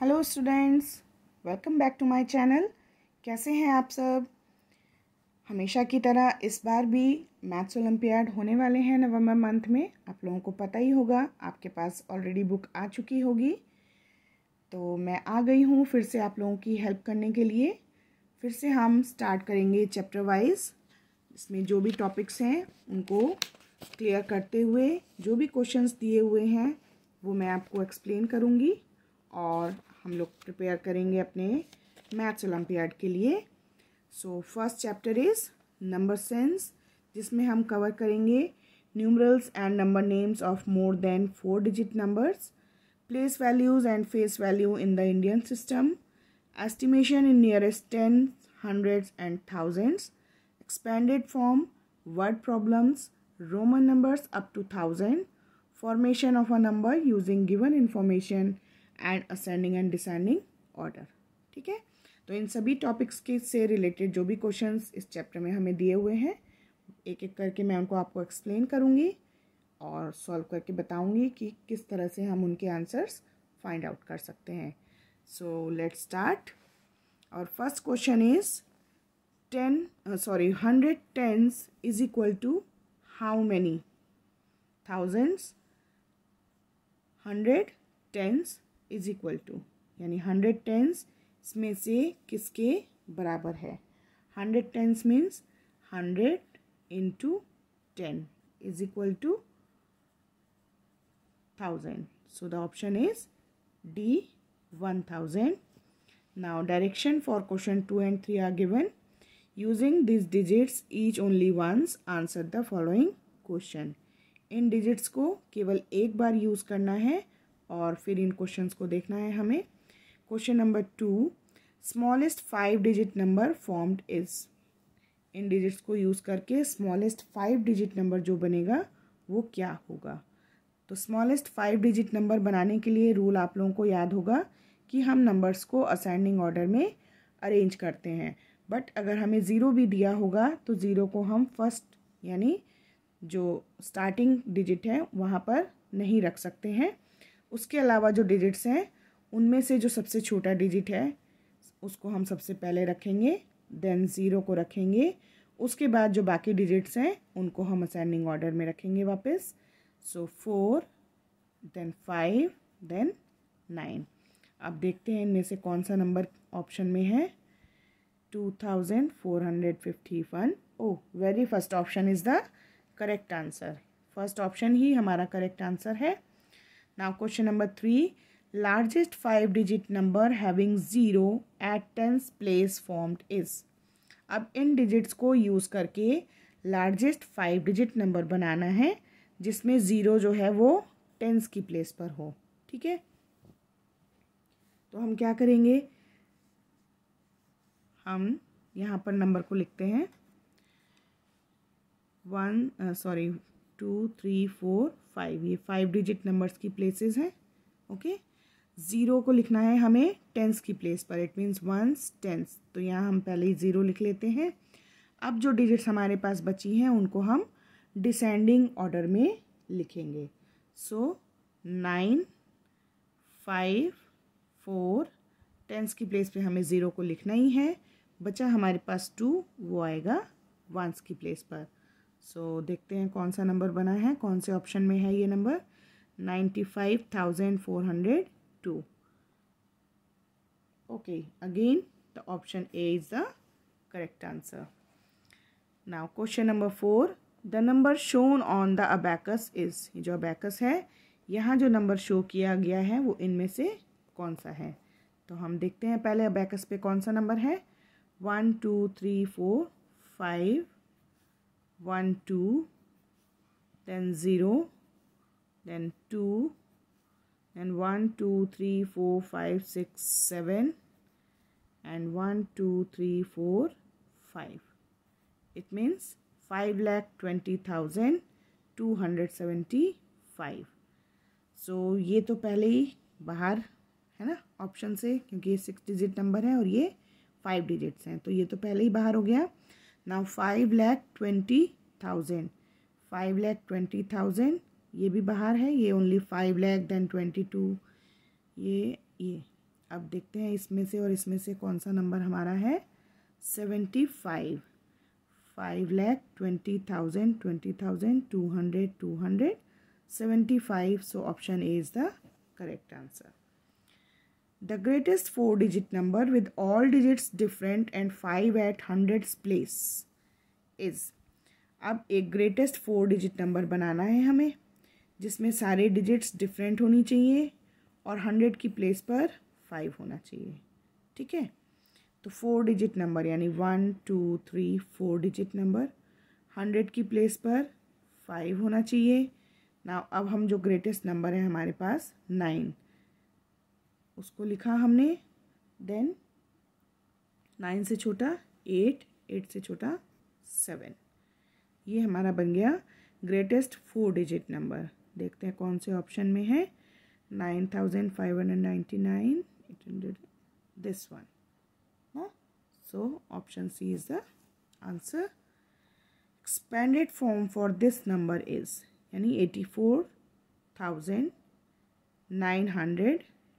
Hello students welcome back to my channel कैसे हैं आप सब हमेशा की तरह इस बार भी मैथ्स ओलम्पियाड होने वाले हैं नवंबर मंथ में आप लोगों को पता ही होगा आपके पास ऑलरेडी बुक आ चुकी होगी तो मैं आ गई हूँ फिर से आप लोगों की हेल्प करने के लिए फिर से हम स्टार्ट करेंगे चैप्टर वाइज इसमें जो भी टॉपिक्स हैं उनको क्लियर करते हुए जो भी क्वेश्चंस दिए हुए हैं वो मैं आपको एक्सप्लेन करूँगी और हम लोग प्रिपेयर करेंगे अपने मैथ्स ओलम्पियाड के लिए so first chapter is number sense जिसमें हम कवर करेंगे numerals and number names of more than four digit numbers place values and face value in the Indian system estimation in nearest ten hundreds and thousands expanded form word problems Roman numbers up to thousand formation of a number using given information and ascending and descending order ठीक है तो इन सभी topics के से related जो भी questions इस chapter में हमें दिए हुए हैं एक एक करके मैं उनको आपको एक्सप्लेन करूँगी और सॉल्व करके बताऊँगी कि किस तरह से हम उनके आंसर्स फाइंड आउट कर सकते हैं सो लेट स्टार्ट और first question is ten sorry hundred tens is equal to how many thousands hundred tens is equal to यानी हंड्रेड टेंस में से किसके बराबर है hundred tens means hundred into ten is equal to thousand so the option is D one thousand now direction for question two and three are given using this digits each only once answer the following question in digits को केवल एक बार use करना है और फिर इन questions को देखना है हमें question number two smallest five digit number formed is इन डिजिट्स को यूज़ करके स्मॉलेस्ट फाइव डिजिट नंबर जो बनेगा वो क्या होगा तो स्मॉलेस्ट फाइव डिजिट नंबर बनाने के लिए रूल आप लोगों को याद होगा कि हम नंबर्स को असेंडिंग ऑर्डर में अरेंज करते हैं बट अगर हमें ज़ीरो भी दिया होगा तो ज़ीरो को हम फर्स्ट यानी जो स्टार्टिंग डिजिट है वहाँ पर नहीं रख सकते हैं उसके अलावा जो डिजिट्स हैं उनमें से जो सबसे छोटा डिजिट है उसको हम सबसे पहले रखेंगे देन ज़ीरो को रखेंगे उसके बाद जो बाकी डिजिट्स हैं उनको हम असेंडिंग ऑर्डर में रखेंगे वापस so four then five then nine अब देखते हैं इनमें से कौन सा नंबर ऑप्शन में है two thousand four hundred fifty one O very first option is the correct answer first option ही हमारा करेक्ट आंसर है now question number 3 largest five digit number having zero at tens place formed is अब इन digits को use करके largest five digit number बनाना है जिसमें ज़ीरो जो है वो टेंस की प्लेस पर हो ठीक है तो हम क्या करेंगे हम यहाँ पर नंबर को लिखते हैं one sorry uh, two three four five ये फाइव डिजिट नंबर्स की प्लेसेस हैं ओके ज़ीरो को लिखना है हमें टेंस की प्लेस पर इट मीन्स वंस टेंस तो यहाँ हम पहले ही ज़ीरो लिख लेते हैं अब जो डिजिट्स हमारे पास बची हैं उनको हम डिसेंडिंग ऑर्डर में लिखेंगे so nine five four tens की प्लेस पे हमें ज़ीरो को लिखना ही है बचा हमारे पास टू वो आएगा वंस की प्लेस पर सो so, देखते हैं कौन सा नंबर बना है कौन से ऑप्शन में है ये number ninety five thousand four hundred two okay again the option A is the correct answer now question number four the number shown on the abacus is जो अबैकस है यहाँ जो नंबर शो किया गया है वो इनमें से कौन सा है तो हम देखते हैं पहले अबैकस पे कौन सा नंबर है one two three four five one two then zero then two and one two three four five six seven and one two three four five it means five lakh twenty thousand two hundred seventy five so ये तो पहले ही बाहर है ना option से क्योंकि ये six digit number है और ये फाइव डिजिट्स हैं तो ये तो पहले ही बाहर हो गया now five lakh twenty thousand five lakh twenty thousand ये भी बाहर है ये only five lakh then twenty two ये ये अब देखते हैं इसमें से और इसमें से कौन सा नंबर हमारा है seventy five five lakh twenty thousand twenty thousand two hundred two hundred seventy five so option A is the correct answer The greatest four digit number with all digits different and five at hundreds place is अब एक greatest four digit number बनाना है हमें जिसमें सारे digits different होनी चाहिए और हंड्रेड की प्लेस पर फाइव होना चाहिए ठीक है तो फोर डिजिट नंबर यानी one two three four digit number hundred की प्लेस पर फाइव होना चाहिए ना अब हम जो ग्रेटेस्ट नंबर है हमारे पास नाइन उसको लिखा हमने देन नाइन से छोटा एट एट से छोटा सेवन ये हमारा बन गया ग्रेटेस्ट फोर डिजिट नंबर देखते हैं कौन से ऑप्शन में है nine thousand five hundred ninety nine eight hundred this one ना so option C is the answer expanded form for this number is यानी eighty four thousand nine hundred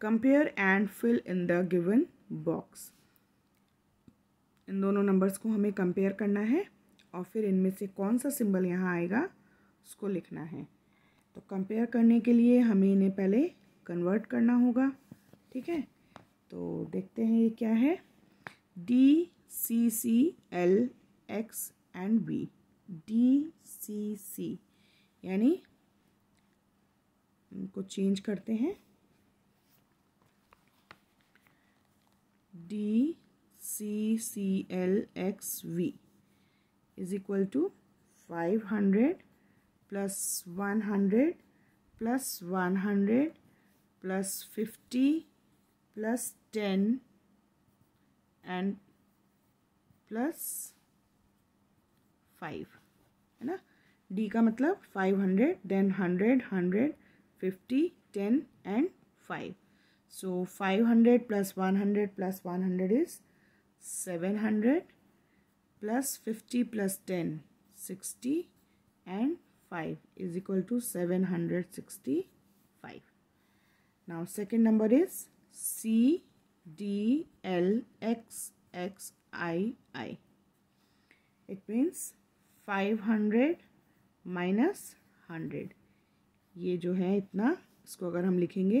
compare and fill in the given box इन दोनों numbers को हमें compare करना है और फिर इनमें से कौन सा सिंबल यहाँ आएगा उसको लिखना है तो कंपेयर करने के लिए हमें इन्हें पहले कन्वर्ट करना होगा ठीक है तो देखते हैं ये क्या है D C C L X and B D C C यानी इनको चेंज करते हैं DCCLXV is equal to 500 plus 100 plus 100 plus 50 plus 10 and plus 5 है ना d ka matlab 500 then 100 100 50 10 and 5 So 500 plus 100 plus 100 is 700 plus 50 plus 10 60 and 5 is equal to 765. Now second number is C D L X X I I. It means 500 minus hundred ये जो है इतना इसको अगर हम लिखेंगे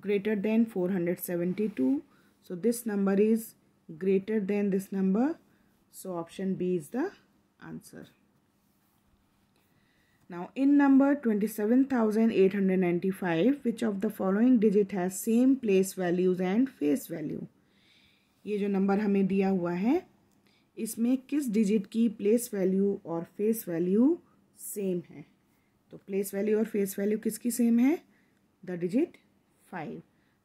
greater than 472 so this number is greater than this number so option b is the answer now in number 27895 which of the following digit has same place values and face value ये जो number हमें दिया हुआ है इसमें किस digit की place value और फेस वैल्यू सेम है तो प्लेस वैल्यू और फेस वैल्यू किसकी सेम है the digit five.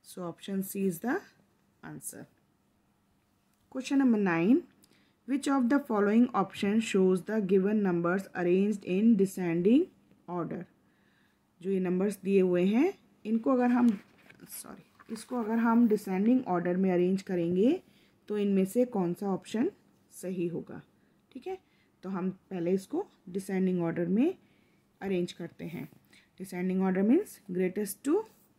so option c is the answer question number nine. which of the following option shows the given numbers arranged in descending order जो ये numbers दिए हुए हैं इनको अगर हम sorry इसको अगर हम descending order में arrange करेंगे तो इनमें से कौन सा option सही होगा ठीक है तो हम पहले इसको descending order में arrange करते हैं descending order means greatest to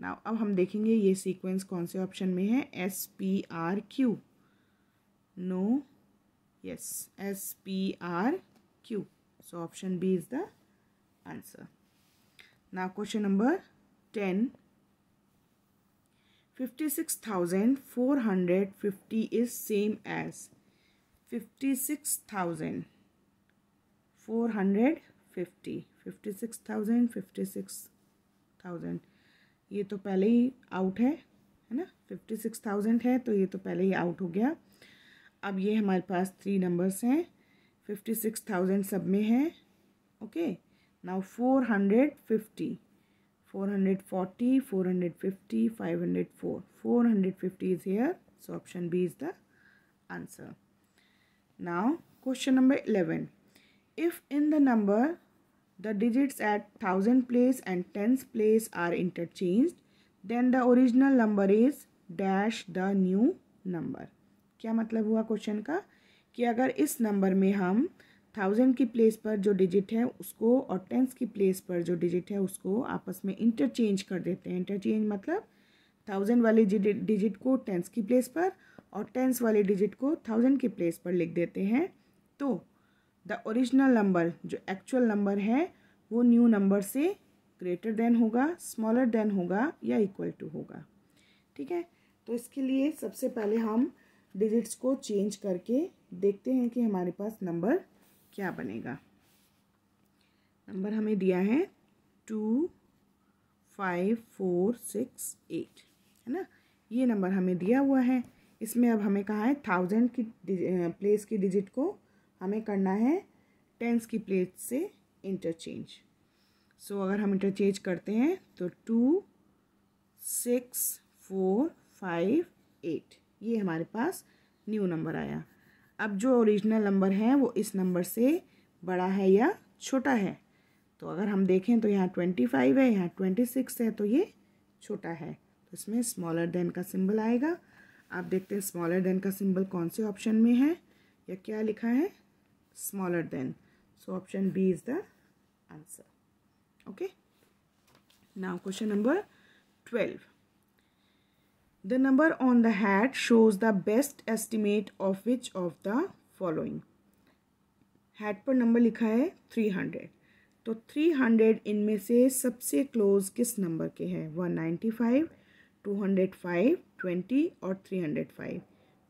now अब हम देखेंगे ये सीक्वेंस कौन से ऑप्शन में है S P R Q no yes S P R Q so option B is the answer now question number ten fifty six thousand four hundred fifty is same as fifty six thousand four hundred fifty fifty six thousand fifty six thousand ये तो पहले ही out है है ना fifty six thousand है तो ये तो पहले ही आउट हो गया अब ये हमारे पास थ्री नंबर्स हैं फिफ्टी सिक्स थाउजेंड सब में है okay now four hundred fifty four hundred forty four hundred fifty five hundred four four hundred fifty is here so option B is the answer now question number eleven if in the number The digits at thousand place and tens place are interchanged. Then the original number is dash the new number. क्या मतलब हुआ question का कि अगर इस number में हम thousand की प्लेस पर जो डिजिट है उसको और टेंस की प्लेस पर जो डिजिट है उसको आपस में इंटरचेंज कर देते हैं इंटरचेंज मतलब थाउजेंड वाली डिजिट को टेंस की प्लेस पर और टेंस वाले डिजिट को थाउजेंड की प्लेस पर लिख देते हैं तो द ओरिजिनल नंबर जो एक्चुअल नंबर है वो न्यू नंबर से ग्रेटर देन होगा स्मॉलर देन होगा या इक्वल टू होगा ठीक है तो इसके लिए सबसे पहले हम डिजिट्स को चेंज करके देखते हैं कि हमारे पास नंबर क्या बनेगा नंबर हमें दिया है two five four six eight है ना ये नंबर हमें दिया हुआ है इसमें अब हमें कहा है थाउजेंड की प्लेस की डिजिट को हमें करना है टेंस की प्लेट से इंटरचेंज सो so, अगर हम इंटरचेंज करते हैं तो two six four five eight ये हमारे पास न्यू नंबर आया अब जो ओरिजिनल नंबर है वो इस नंबर से बड़ा है या छोटा है तो अगर हम देखें तो यहाँ ट्वेंटी फाइव है यहाँ ट्वेंटी सिक्स है तो ये छोटा है तो इसमें स्मॉलर देन का सिंबल आएगा आप देखते हैं स्मॉलर देन का सिंबल कौन से ऑप्शन में है या क्या लिखा है smaller than so option b is the answer okay now question number 12 the number on the hat shows the best estimate of which of the following hat पर नंबर लिखा है थ्री हंड्रेड तो थ्री हंड्रेड इनमें से सबसे close किस number के हैं one ninety five two hundred five twenty और three hundred five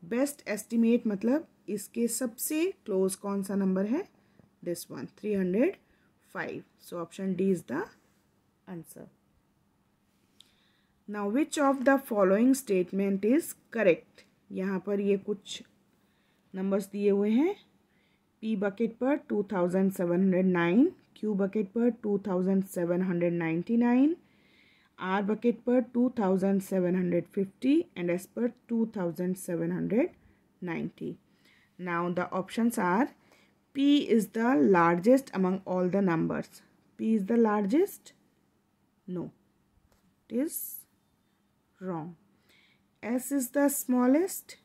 best estimate मतलब इसके सबसे क्लोज कौन सा नंबर है this one three hundred five so option D is the answer now which of the following statement is correct यहाँ पर ये कुछ नंबर्स दिए हुए हैं पी बकेट पर two thousand seven hundred nine Q bucket पर two thousand seven hundred ninety nine R bucket पर two thousand seven hundred fifty and S पर two thousand seven hundred ninety Now the options are P is the largest among all the numbers. P is the largest? No. It is wrong. S is the smallest?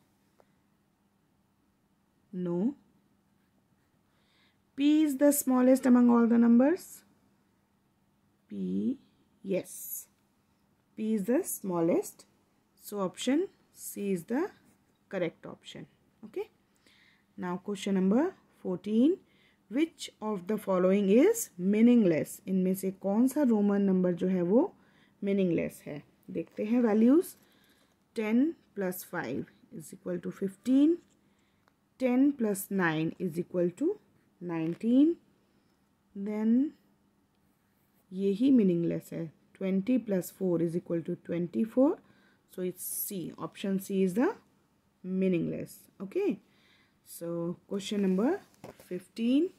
No. P is the smallest among all the numbers? P, yes. P is the smallest. So option C is the correct option. Okay. Now question number 14. Which of the following is meaningless इनमें से कौन सा Roman number जो है वो meaningless है देखते हैं values ten plus five is equal to fifteen ten plus nine is equal to nineteen then ये ही मीनिंगलेस है twenty plus four is equal to twenty four so it's C option C is the meaningless okay So question number 15.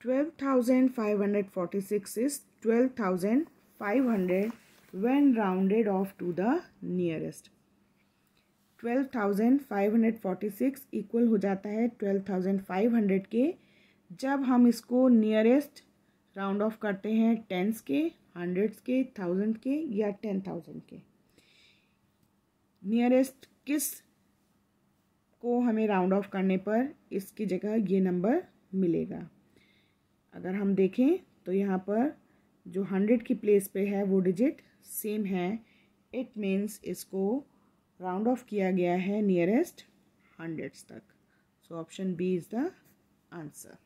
12,546 is 12,500 when rounded off to the nearest. 12,546 equal हो जाता है 12,500 के जब हम इसको nearest round off करते हैं tens के hundreds के थाउजेंड के या टेन थाउजेंड के नियरेस्ट किस को हमें राउंड ऑफ करने पर इसकी जगह ये नंबर मिलेगा अगर हम देखें तो यहाँ पर जो हंड्रेड की प्लेस पे है वो डिजिट सेम है इट मीन्स इसको राउंड ऑफ किया गया है नियरेस्ट हंड्रेड्स तक so option B is the answer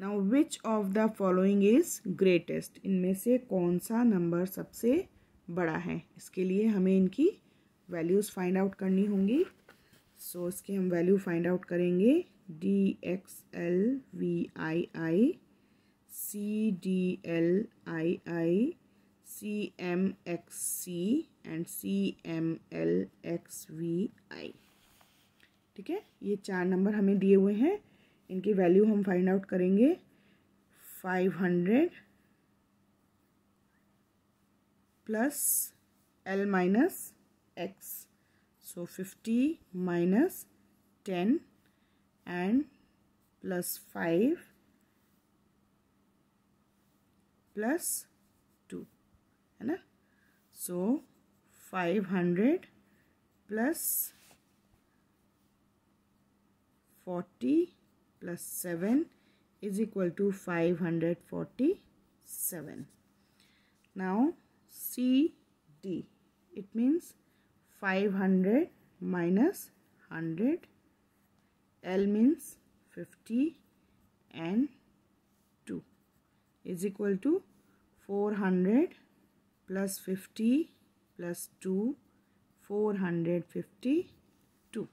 now which of the following is greatest इनमें से कौन सा नंबर सबसे बड़ा है इसके लिए हमें इनकी वैल्यूज़ फाइंड आउट करनी होंगी सो so, इसके हम वैल्यू फाइंड आउट करेंगे D X L V I I C D L I I C M X C and C M L X V I ठीक है ये चार नंबर हमें दिए हुए हैं इनकी वैल्यू हम फाइंड आउट करेंगे five hundred plus L minus X. So 50 minus 10 and plus 5 plus 2. And, So 500 plus 40 plus 7 is equal to 547. Now CD. It means 500 minus 100. L means 50 and 2 is equal to 400 plus 50 plus 2 452.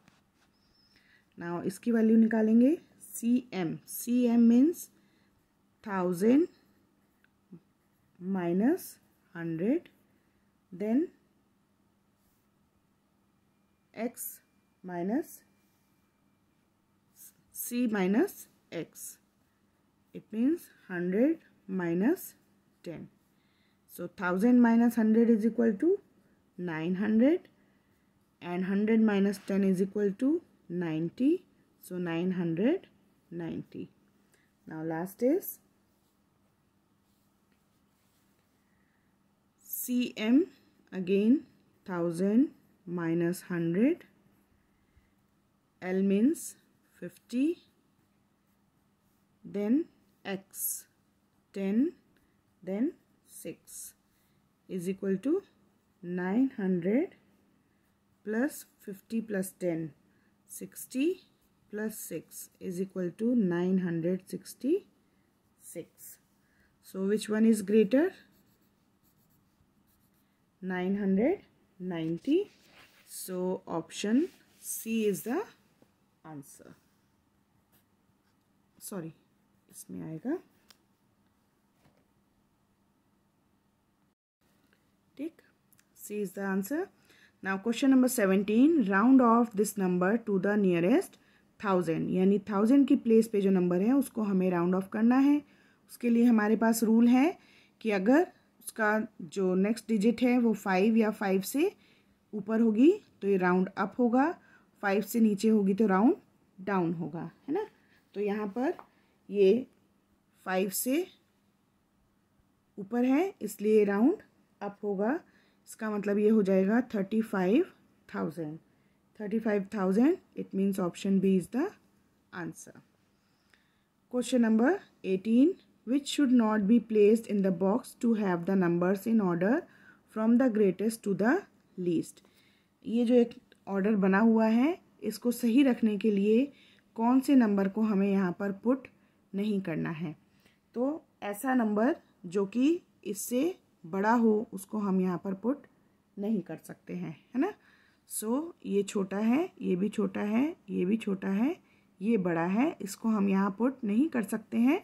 Now इसकी वैल्यू निकालेंगे C M C M means thousand minus 100 then x minus c minus x it means 100 minus 10 so 1000 minus 100 is equal to 900 and 100 minus 10 is equal to 90 so 990 now last is cm again 1000 minus 100 L means 50 then x 10 then 6 is equal to 900 plus 50 plus 10 60 plus 6 is equal to 966 so which one is greater hundred ninety so option C is the answer sorry इसमें आएगा ठीक C is the answer now question number seventeen round off this number to the nearest thousand यानी thousand की place पे जो number है उसको हमें राउंड ऑफ करना है उसके लिए हमारे पास रूल है कि अगर उसका जो नेक्स्ट डिजिट है वो फाइव या फाइव से ऊपर होगी तो ये राउंड अप होगा फाइव से नीचे होगी तो राउंड डाउन होगा है ना तो यहाँ पर ये फाइव से ऊपर है इसलिए राउंड अप होगा इसका मतलब ये हो जाएगा thirty five thousand thirty five thousand it means option B is the answer question number eighteen which should not be placed in the box to have the numbers in order from the greatest to the least. ये जो एक order बना हुआ है इसको सही रखने के लिए कौन से नंबर को हमें यहाँ पर पुट नहीं करना है तो ऐसा नंबर जो कि इससे बड़ा हो उसको हम यहाँ पर पुट नहीं कर सकते हैं है ना सो so, ये छोटा है ये भी छोटा है ये भी छोटा है ये बड़ा है इसको हम यहाँ पुट नहीं कर सकते हैं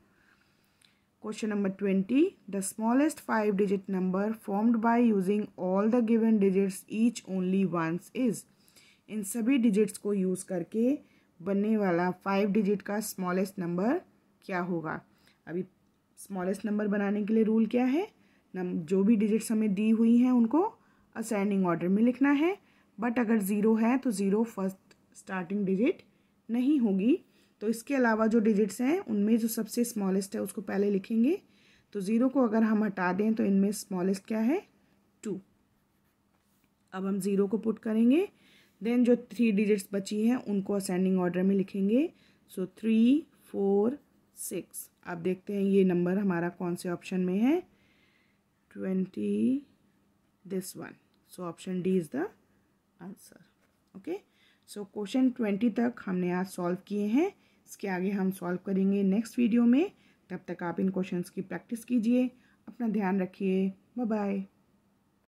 question number twenty the smallest five digit number formed by using all the given digits each only once is in सभी डिजिट्स को यूज़ करके बनने वाला फाइव डिजिट का स्मॉलेस्ट नंबर क्या होगा अभी स्मॉलेस्ट नंबर बनाने के लिए रूल क्या है नम जो भी डिजिट्स हमें दी हुई हैं उनको असेंडिंग ऑर्डर में लिखना है बट अगर ज़ीरो है तो ज़ीरो फर्स्ट स्टार्टिंग डिजिट नहीं होगी तो इसके अलावा जो डिजिट्स हैं उनमें जो सबसे स्मॉलेस्ट है उसको पहले लिखेंगे तो ज़ीरो को अगर हम हटा दें तो इनमें स्मॉलेस्ट क्या है टू अब हम ज़ीरो को पुट करेंगे देन जो थ्री डिजिट्स बची हैं उनको असेंडिंग ऑर्डर में लिखेंगे सो थ्री फोर सिक्स आप देखते हैं ये नंबर हमारा कौन से ऑप्शन में है twenty this one so option D is the answer okay so question twenty तक हमने आज सॉल्व किए हैं इसके आगे हम सॉल्व करेंगे नेक्स्ट वीडियो में तब तक आप इन क्वेश्चंस की प्रैक्टिस कीजिए अपना ध्यान रखिए बाय बाय